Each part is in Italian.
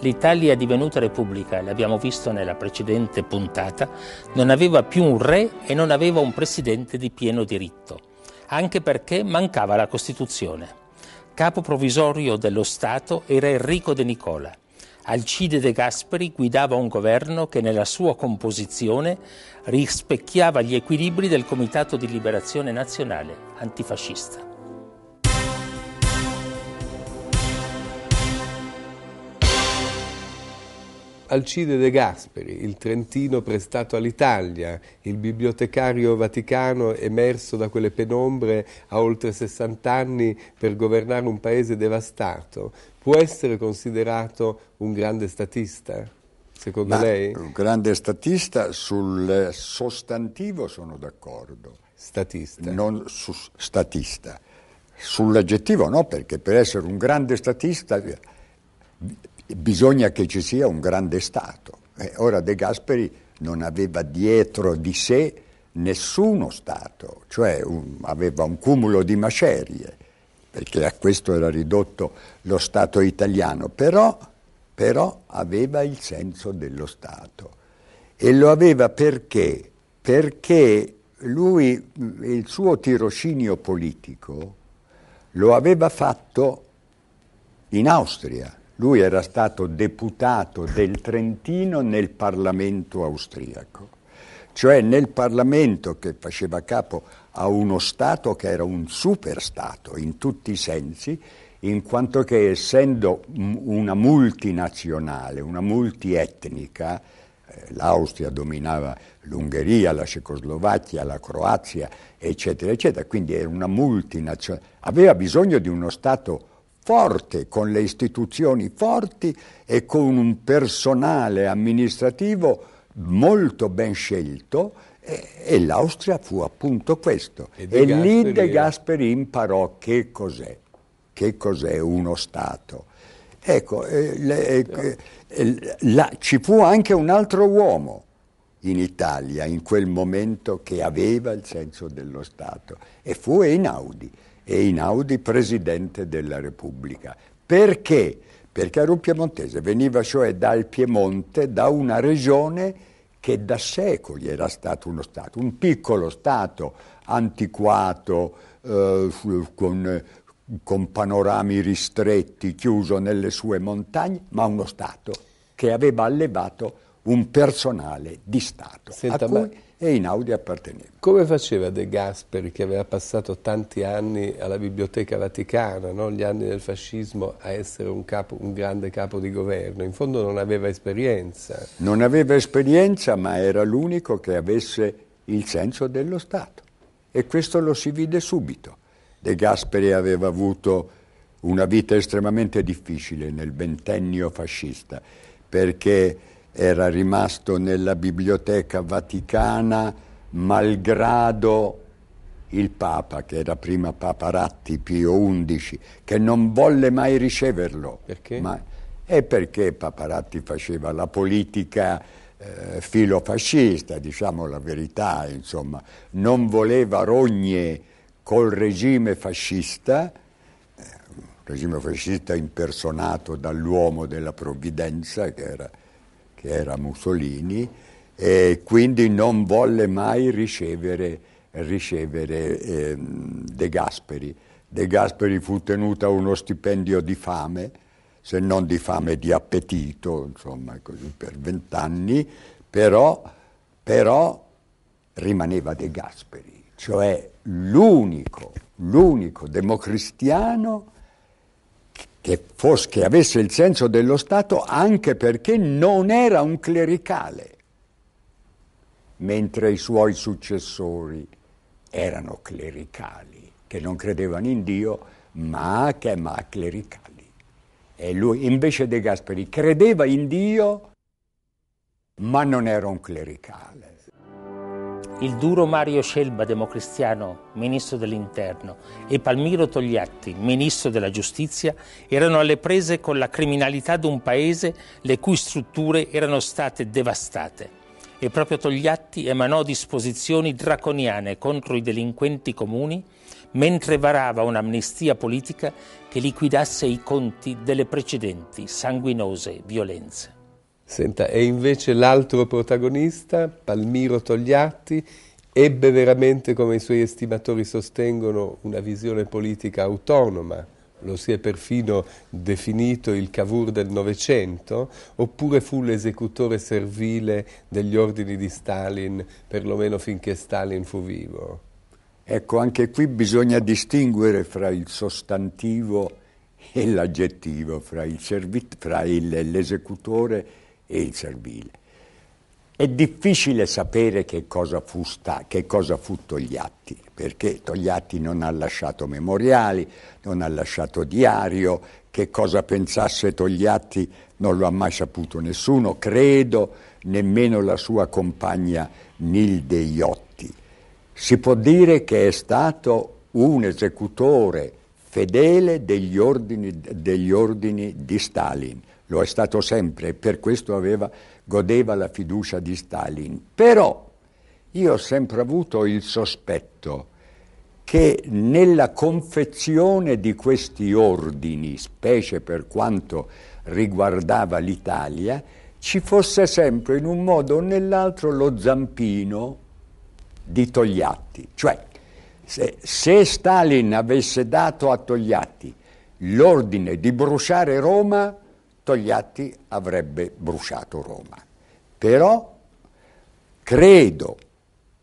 l'Italia divenuta repubblica, l'abbiamo visto nella precedente puntata, non aveva più un re e non aveva un presidente di pieno diritto, anche perché mancava la Costituzione. Capo provvisorio dello Stato era Enrico De Nicola. Alcide De Gasperi guidava un governo che nella sua composizione rispecchiava gli equilibri del Comitato di Liberazione Nazionale antifascista. Alcide De Gasperi, il Trentino prestato all'Italia, il bibliotecario vaticano emerso da quelle penombre a oltre 60 anni per governare un paese devastato, può essere considerato un grande statista? Secondo Ma lei? Un grande statista sul sostantivo sono d'accordo. Statista. Non su statista. Sull'aggettivo no, perché per essere un grande statista bisogna che ci sia un grande Stato. Eh, ora De Gasperi non aveva dietro di sé nessuno Stato, cioè un, aveva un cumulo di macerie, perché a questo era ridotto lo Stato italiano, però, però aveva il senso dello Stato. E lo aveva perché? Perché lui il suo tirocinio politico lo aveva fatto in Austria lui era stato deputato del Trentino nel Parlamento austriaco, cioè nel Parlamento che faceva capo a uno Stato che era un superstato in tutti i sensi, in quanto che essendo una multinazionale, una multietnica, eh, l'Austria dominava l'Ungheria, la Cecoslovacchia, la Croazia, eccetera, eccetera, quindi era una multinazionale, aveva bisogno di uno Stato forte, con le istituzioni forti e con un personale amministrativo molto ben scelto e, e l'Austria fu appunto questo. E, e lì De Gasperi imparò che cos'è, che cos'è uno Stato. Ecco, eh, le, eh, eh, la, ci fu anche un altro uomo in Italia in quel momento che aveva il senso dello Stato e fu Einaudi e Inaudi presidente della Repubblica. Perché? Perché era un Piemontese veniva cioè dal Piemonte, da una regione che da secoli era stato uno Stato, un piccolo Stato antiquato, eh, con, con panorami ristretti, chiuso nelle sue montagne, ma uno Stato che aveva allevato un personale di Stato Senta, a cui Einaudi apparteneva. Come faceva De Gasperi, che aveva passato tanti anni alla Biblioteca Vaticana, no? gli anni del fascismo, a essere un, capo, un grande capo di governo? In fondo non aveva esperienza. Non aveva esperienza, ma era l'unico che avesse il senso dello Stato. E questo lo si vide subito. De Gasperi aveva avuto una vita estremamente difficile nel ventennio fascista, perché era rimasto nella Biblioteca Vaticana malgrado il Papa, che era prima Papa Ratti Pio XI, che non volle mai riceverlo. Perché? Ma, e perché Papa Ratti faceva la politica eh, filofascista, diciamo la verità, insomma, non voleva rogne col regime fascista, eh, regime fascista impersonato dall'uomo della provvidenza che era che era Mussolini, e quindi non volle mai ricevere, ricevere eh, De Gasperi. De Gasperi fu tenuta uno stipendio di fame, se non di fame di appetito, insomma, così per vent'anni, però, però rimaneva De Gasperi, cioè l'unico, l'unico democristiano che, fosse, che avesse il senso dello Stato anche perché non era un clericale, mentre i suoi successori erano clericali, che non credevano in Dio, ma che ma clericali. E lui invece De Gasperi credeva in Dio, ma non era un clericale il duro Mario Scelba, democristiano, ministro dell'Interno, e Palmiro Togliatti, ministro della Giustizia, erano alle prese con la criminalità di un paese le cui strutture erano state devastate. E proprio Togliatti emanò disposizioni draconiane contro i delinquenti comuni, mentre varava un'amnistia politica che liquidasse i conti delle precedenti sanguinose violenze. Senta, e invece l'altro protagonista, Palmiro Togliatti, ebbe veramente, come i suoi estimatori sostengono, una visione politica autonoma, lo si è perfino definito il Cavour del Novecento, oppure fu l'esecutore servile degli ordini di Stalin, perlomeno finché Stalin fu vivo? Ecco, anche qui bisogna distinguere fra il sostantivo e l'aggettivo, fra l'esecutore e il servile. È difficile sapere che cosa, fu sta, che cosa fu Togliatti, perché Togliatti non ha lasciato memoriali, non ha lasciato diario, che cosa pensasse Togliatti non lo ha mai saputo nessuno, credo nemmeno la sua compagna Nilde Iotti. Si può dire che è stato un esecutore fedele degli ordini, degli ordini di Stalin, lo è stato sempre e per questo aveva, godeva la fiducia di Stalin. Però io ho sempre avuto il sospetto che nella confezione di questi ordini, specie per quanto riguardava l'Italia, ci fosse sempre in un modo o nell'altro lo zampino di Togliatti. Cioè, se, se Stalin avesse dato a Togliatti l'ordine di bruciare Roma, Togliatti avrebbe bruciato Roma. Però credo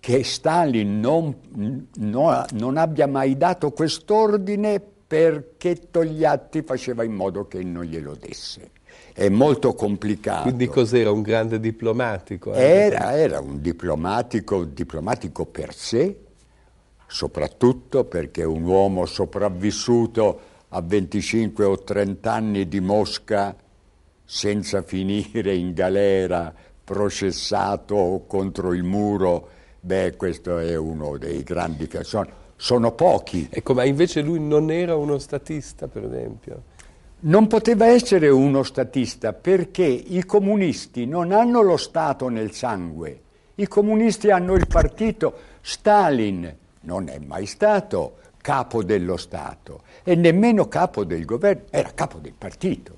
che Stalin non, no, non abbia mai dato quest'ordine perché Togliatti faceva in modo che non glielo desse. È molto complicato. Quindi cos'era un grande diplomatico? Eh? Era, era, un diplomatico, diplomatico per sé, soprattutto perché un uomo sopravvissuto a 25 o 30 anni di Mosca senza finire in galera, processato contro il muro, beh, questo è uno dei grandi che sono pochi. Ecco, ma invece lui non era uno statista, per esempio. Non poteva essere uno statista perché i comunisti non hanno lo Stato nel sangue, i comunisti hanno il partito. Stalin non è mai stato capo dello Stato e nemmeno capo del governo, era capo del partito.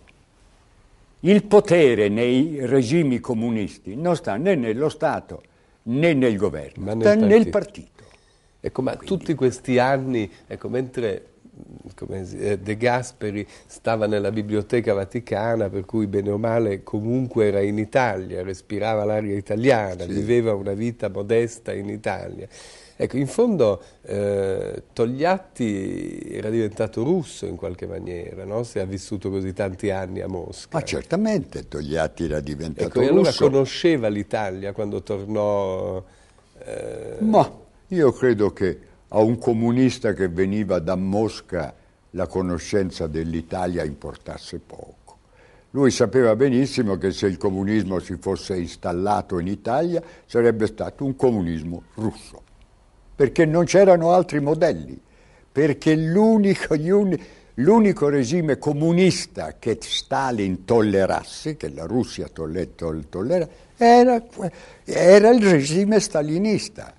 Il potere nei regimi comunisti non sta né nello Stato né nel governo, ma nel sta partito. nel partito. Ecco, ma Quindi, tutti questi anni, ecco, mentre eh, De Gasperi stava nella Biblioteca Vaticana, per cui bene o male comunque era in Italia, respirava l'aria italiana, sì. viveva una vita modesta in Italia. Ecco, in fondo eh, Togliatti era diventato russo in qualche maniera, no? se ha vissuto così tanti anni a Mosca. Ma certamente Togliatti era diventato ecco, russo. E allora conosceva l'Italia quando tornò... Eh... Ma io credo che a un comunista che veniva da Mosca la conoscenza dell'Italia importasse poco. Lui sapeva benissimo che se il comunismo si fosse installato in Italia sarebbe stato un comunismo russo, perché non c'erano altri modelli, perché l'unico, l'unico regime comunista che Stalin tollerasse, che la Russia tollera, era, era il regime stalinista.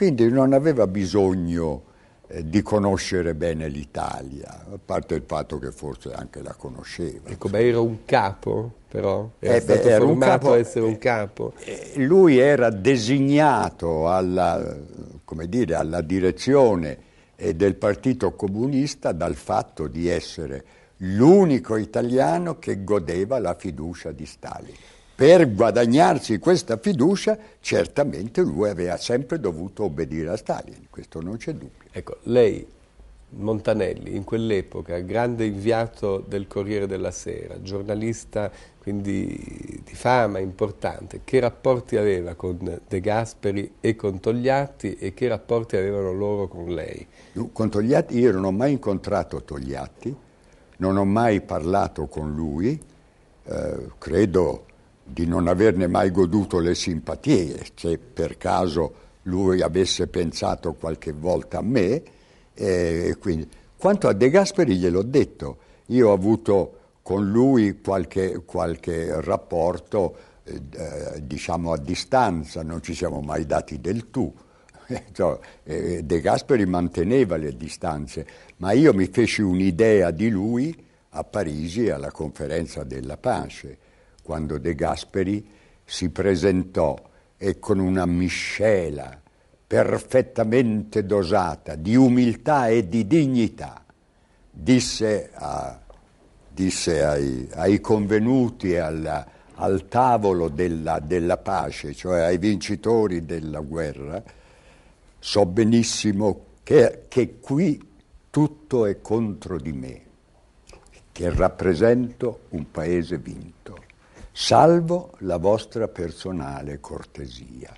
Quindi non aveva bisogno eh, di conoscere bene l'Italia, a parte il fatto che forse anche la conosceva. Ecco, beh, era un capo però, era eh, stato beh, era formato capo, a essere un eh, capo. Eh, lui era designato alla, dire, alla direzione del Partito Comunista dal fatto di essere l'unico italiano che godeva la fiducia di Stalin per guadagnarsi questa fiducia, certamente lui aveva sempre dovuto obbedire a Stalin, questo non c'è dubbio. Ecco, lei, Montanelli, in quell'epoca, grande inviato del Corriere della Sera, giornalista quindi di fama importante, che rapporti aveva con De Gasperi e con Togliatti e che rapporti avevano loro con lei? Con Togliatti io non ho mai incontrato Togliatti, non ho mai parlato con lui, eh, credo di non averne mai goduto le simpatie, se per caso lui avesse pensato qualche volta a me. Eh, quindi, quanto a De Gasperi gliel'ho detto, io ho avuto con lui qualche, qualche rapporto, eh, diciamo a distanza, non ci siamo mai dati del tu. De Gasperi manteneva le distanze, ma io mi feci un'idea di lui a Parigi alla conferenza della pace quando De Gasperi si presentò e con una miscela perfettamente dosata di umiltà e di dignità disse, a, disse ai, ai, convenuti alla, al tavolo della, della pace, cioè ai vincitori della guerra, so benissimo che, che qui tutto è contro di me, che rappresento un paese vinto salvo la vostra personale cortesia.